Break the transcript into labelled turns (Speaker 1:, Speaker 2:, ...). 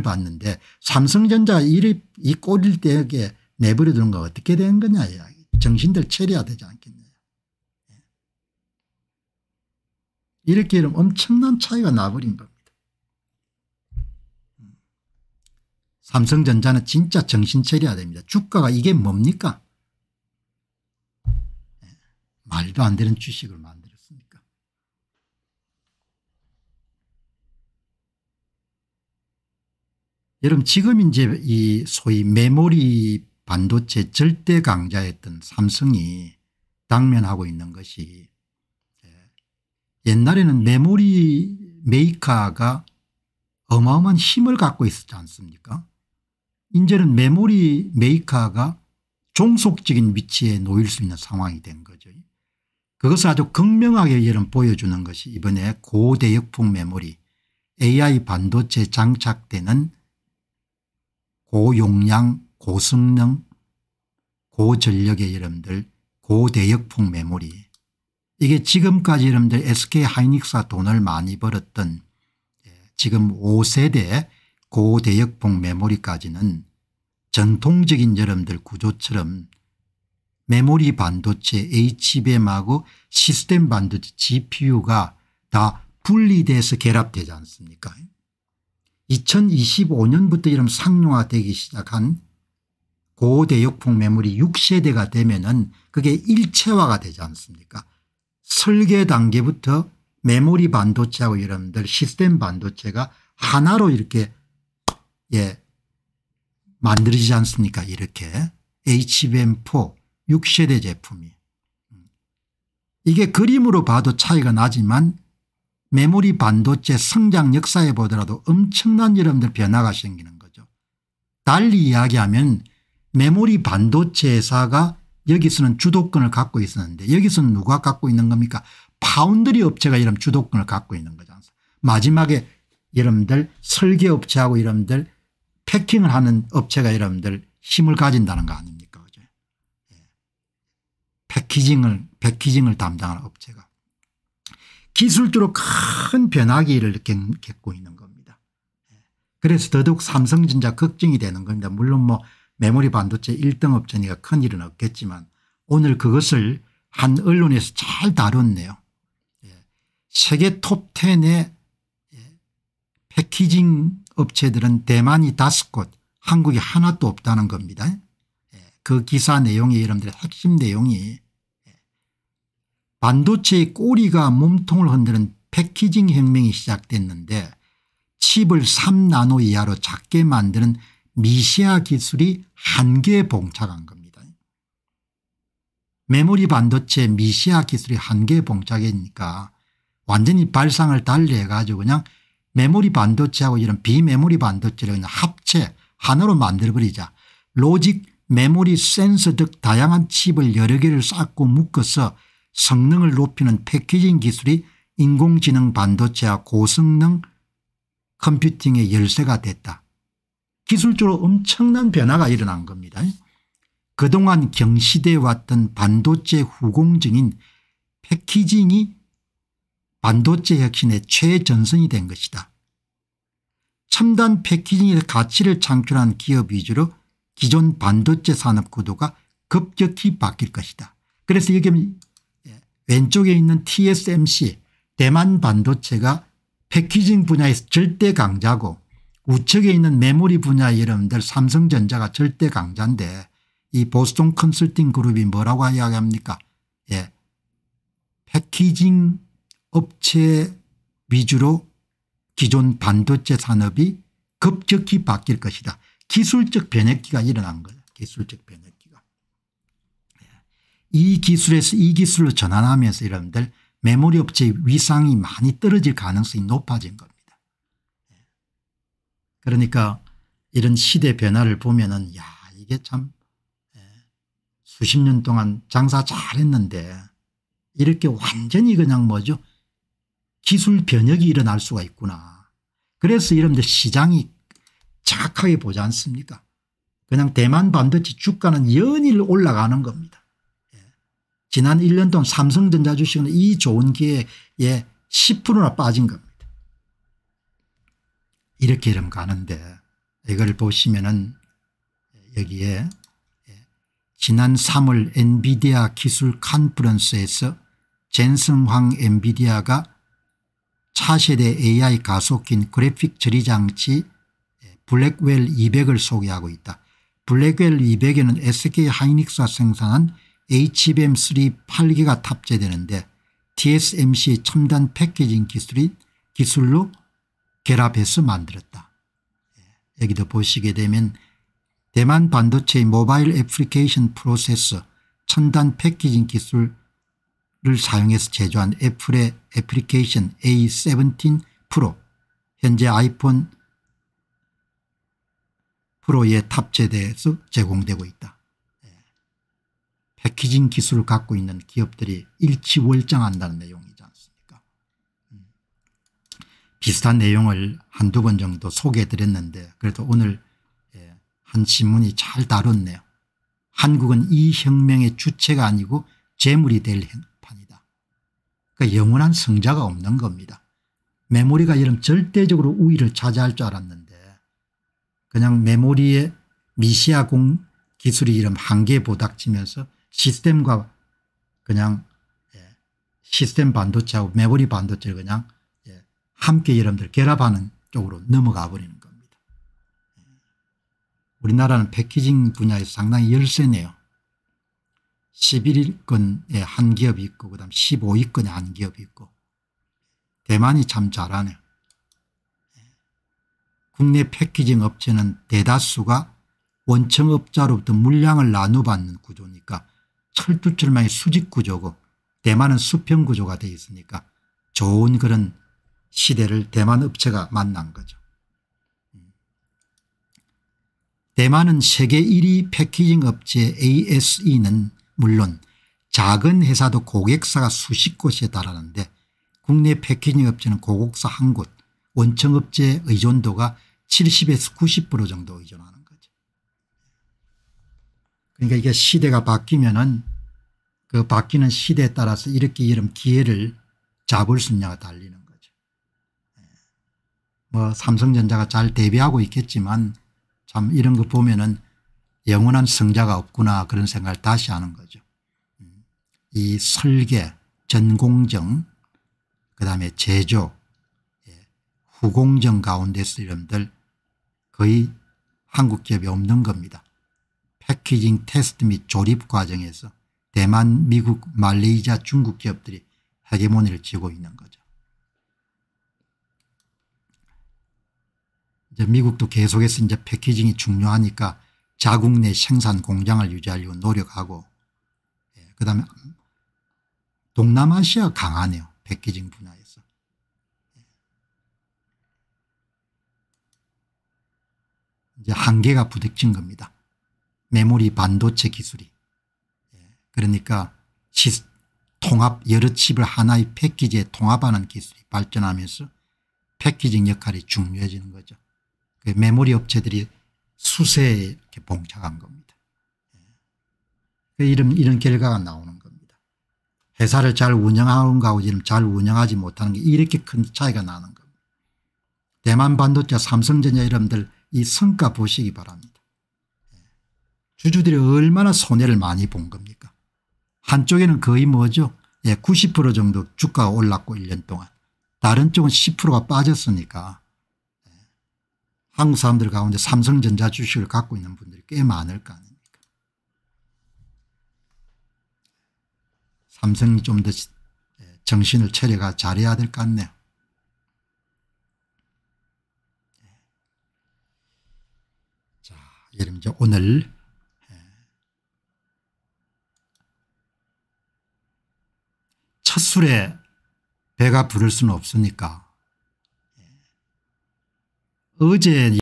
Speaker 1: 봤는데 삼성전자 이, 이꼬릴 때에 내버려 두는 거 어떻게 된 거냐 이야기. 정신들 체리야 되지 않겠냐. 예. 이렇게 이러면 엄청난 차이가 나버린 겁니다. 음. 삼성전자는 진짜 정신 체리야 됩니다. 주가가 이게 뭡니까? 예. 말도 안 되는 주식을 만든 여러분 지금 이제 이 소위 메모리 반도체 절대 강자였던 삼성이 당면하고 있는 것이 예, 옛날에는 메모리 메이커가 어마어마한 힘을 갖고 있었지 않습니까 이제는 메모리 메이커가 종속적인 위치에 놓일 수 있는 상황이 된 거죠. 그것을 아주 극명하게 여러 보여주는 것이 이번에 고대역풍 메모리 AI 반도체 장착되는 고용량 고성능 고전력의 여러분들 고대역풍 메모리 이게 지금까지 여러분들 SK하이닉스가 돈을 많이 벌었던 예, 지금 5세대 고대역풍 메모리까지는 전통적인 여러분들 구조처럼 메모리 반도체 HBM하고 시스템 반도체 GPU가 다 분리돼서 결합되지 않습니까 2025년부터 이런 상용화되기 시작한 고대역풍 매물이 6세대가 되면 은 그게 일체화가 되지 않습니까 설계 단계부터 메모리 반도체하고 여러분들 시스템 반도체가 하나로 이렇게 예 만들어지지 않습니까 이렇게 HBM4 6세대 제품이 이게 그림으로 봐도 차이가 나지만 메모리 반도체 성장 역사에 보더라도 엄청난 여러분들 변화가 생기는 거죠. 달리 이야기하면 메모리 반도체 회사가 여기서는 주도권을 갖고 있었는데 여기서는 누가 갖고 있는 겁니까 파운드리 업체가 이런 주도권을 갖고 있는 거지 않습 마지막에 여러분들 설계업체하고 여러분들 패킹을 하는 업체가 여러분들 힘을 가진다는 거 아닙니까 어제 예. 패키징을 패키징을 담당하는 업체가 기술적으로 큰 변화기를 겪고 있는 겁니다. 예. 그래서 더더욱 삼성전자 걱정이 되는 겁니다. 물론 뭐 메모리 반도체 1등 업체니까 큰일은 없겠지만 오늘 그것을 한 언론에서 잘 다뤘네요. 예. 세계 톱10의 예, 패키징 업체들은 대만이 다섯 곳 한국이 하나도 없다는 겁니다. 그 기사 내용이 여러분들의 핵심 내용이 반도체의 꼬리가 몸통을 흔드는 패키징 혁명이 시작됐는데 칩을 3나노 이하로 작게 만드는 미시아 기술이 한계에 봉착한 겁니다. 메모리 반도체 미시아 기술이 한계에 봉착이니까 완전히 발상을 달리해 가지고 그냥 메모리 반도체하고 이런 비메모리 반도체를 그냥 합체 하나로 만들어버리자. 로직 메모리 센서 등 다양한 칩을 여러 개를 쌓고 묶어서 성능을 높이는 패키징 기술이 인공지능 반도체와 고성능 컴퓨팅의 열쇠가 됐다. 기술적으로 엄청난 변화가 일어난 겁니다. 그동안 경시돼 왔던 반도체 후공증인 패키징이 반도체 혁신의 최전선이 된 것이다. 첨단 패키징의 가치를 창출한 기업 위주로 기존 반도체 산업 구도가 급격히 바뀔 것이다. 그래서 여기 왼쪽에 있는 TSMC 대만 반도체가 패키징 분야에서 절대 강자고 우측에 있는 메모리 분야 여러분들 삼성전자가 절대 강자인데 이보스톤 컨설팅 그룹이 뭐라고 이야기합니까 예. 패키징 업체 위주로 기존 반도체 산업이 급격히 바뀔 것이다. 기술적 변혁기가 일어난 거예요. 기술적 변혁. 이 기술에서 이 기술로 전환하면서 여러분들 메모리 업체의 위상이 많이 떨어질 가능성이 높아진 겁니다. 예. 그러니까 이런 시대 변화를 보면은 야 이게 참 예, 수십 년 동안 장사 잘했는데 이렇게 완전히 그냥 뭐죠 기술 변혁이 일어날 수가 있구나. 그래서 이런데 시장이 정확하게 보지 않습니까 그냥 대만 반도체 주가는 연일 올라가는 겁니다. 지난 1년 동안 삼성전자 주식은 이 좋은 기회에 10%나 빠진 겁니다. 이렇게 이름 가는데 이걸 보시면은 여기에 지난 3월 엔비디아 기술 컨퍼런스에서 젠슨황 엔비디아가 차세대 AI 가속인 그래픽 처리장치 블랙웰 200을 소개하고 있다. 블랙웰 200에는 SK 하이닉스가 생산한 HBM3 8기가 탑재되는데 TSMC 첨단 패키징 기술이 기술로 결합해서 만들었다. 예, 여기도 보시게 되면 대만 반도체의 모바일 애플리케이션 프로세서 첨단 패키징 기술을 사용해서 제조한 애플의 애플리케이션 A17 프로 현재 아이폰 프로에 탑재돼서 제공되고 있다. 패키징 기술을 갖고 있는 기업들이 일치월장한다는 내용이지 않습니까 음. 비슷한 내용을 한두 번 정도 소개해 드렸는데 그래도 오늘 예, 한 신문이 잘 다뤘네요. 한국은 이 혁명의 주체가 아니고 재물이 될 판이다. 그러니까 영원한 승자가 없는 겁니다. 메모리가 이런 절대적으로 우위를 차지할 줄 알았는데 그냥 메모리의 미시아공 기술이 이런 한계에 보닥치면서 시스템과 그냥 예, 시스템 반도체하고 메모리 반도체를 그냥 예, 함께 여러분들 결합하는 쪽으로 넘어가 버리는 겁니다. 예. 우리나라는 패키징 분야에서 상당히 열세네요. 11위권에 한 기업이 있고 그다음 15위권에 한 기업이 있고 대만이 참 잘하네요. 국내 패키징 업체는 대다수가 원청업자로부터 물량을 나눠받는 구조입니다. 철두철망의 수직구조고 대만은 수평구조가 되어 있으니까 좋은 그런 시대를 대만 업체가 만난 거죠. 대만은 세계 1위 패키징 업체 ASE는 물론 작은 회사도 고객사가 수십 곳에 달하는데 국내 패키징 업체는 고객사 한 곳, 원청업체의 존도가 70에서 90% 정도 의존하는 그러니까 이게 시대가 바뀌면은 그 바뀌는 시대에 따라서 이렇게 이런 기회를 잡을 수 있냐가 달리는 거죠. 예. 뭐 삼성전자가 잘 대비하고 있겠지만 참 이런 거 보면은 영원한 승자가 없구나 그런 생각을 다시 하는 거죠. 음. 이 설계, 전공정, 그 다음에 제조, 예. 후공정 가운데서 이름들 거의 한국 기업이 없는 겁니다. 패키징 테스트 및 조립 과정에서 대만, 미국, 말레이시아, 중국 기업들이 헤게모니를 쥐고 있는 거죠. 이제 미국도 계속해서 이제 패키징이 중요하니까 자국 내 생산 공장을 유지하려고 노력하고 예, 그다음에 동남아시아 강하네요. 패키징 분야에서. 이제 한계가 부딪힌 겁니다. 메모리 반도체 기술이 그러니까 시, 통합 여러 칩을 하나의 패키지에 통합하는 기술이 발전하면서 패키징 역할이 중요해지는 거죠. 그 메모리 업체들이 수세에 이렇게 봉착한 겁니다. 그 이런, 이런 결과가 나오는 겁니다. 회사를 잘 운영하는 가고 지금 잘 운영하지 못하는 게 이렇게 큰 차이가 나는 겁니다. 대만 반도체 삼성전자 여러분들 이 성과 보시기 바랍니다. 주주들이 얼마나 손해를 많이 본 겁니까 한쪽에는 거의 뭐죠 예, 90% 정도 주가가 올랐고 1년 동안 다른 쪽은 10%가 빠졌으니까 예. 한국 사람들 가운데 삼성전자 주식을 갖고 있는 분들이 꽤 많을 거 아닙니까 삼성이 좀더 예, 정신을 차려가 잘해야 될 것 같네요 예. 자, 여러분 이제 오늘 술에 배가 부를 수는 없으니까. 예. 어제